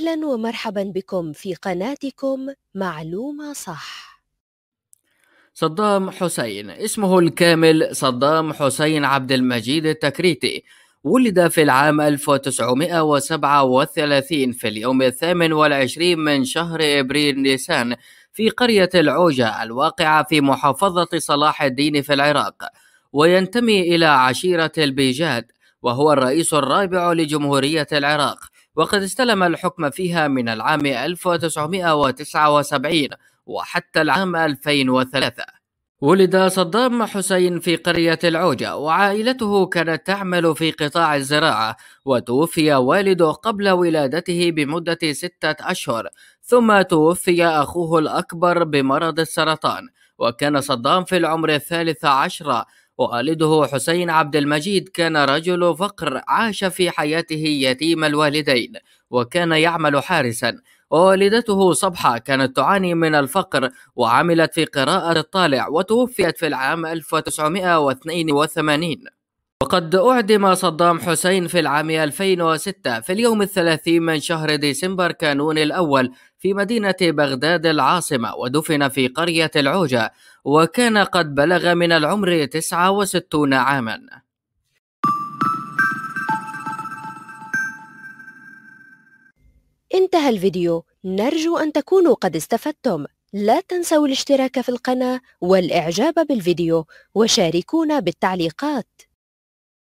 أهلا ومرحبا بكم في قناتكم معلومة صح صدام حسين اسمه الكامل صدام حسين عبد المجيد التكريتي ولد في العام 1937 في اليوم الثامن والعشرين من شهر إبريل نيسان في قرية العوجة الواقعة في محافظة صلاح الدين في العراق وينتمي إلى عشيرة البيجاد وهو الرئيس الرابع لجمهورية العراق وقد استلم الحكم فيها من العام 1979 وحتى العام 2003 ولد صدام حسين في قرية العوجة وعائلته كانت تعمل في قطاع الزراعة وتوفي والده قبل ولادته بمدة ستة أشهر ثم توفي أخوه الأكبر بمرض السرطان وكان صدام في العمر الثالث عشر ووالده حسين عبد المجيد كان رجل فقر عاش في حياته يتيم الوالدين وكان يعمل حارسا ووالدته صبحة كانت تعاني من الفقر وعملت في قراءة الطالع وتوفيت في العام 1982 وقد أعدم صدام حسين في العام 2006 في اليوم الثلاثين من شهر ديسمبر كانون الأول في مدينة بغداد العاصمة ودفن في قرية العوجة وكان قد بلغ من العمر 69 عاماً انتهى الفيديو نرجو أن تكونوا قد استفدتم لا تنسوا الاشتراك في القناة والإعجاب بالفيديو وشاركونا بالتعليقات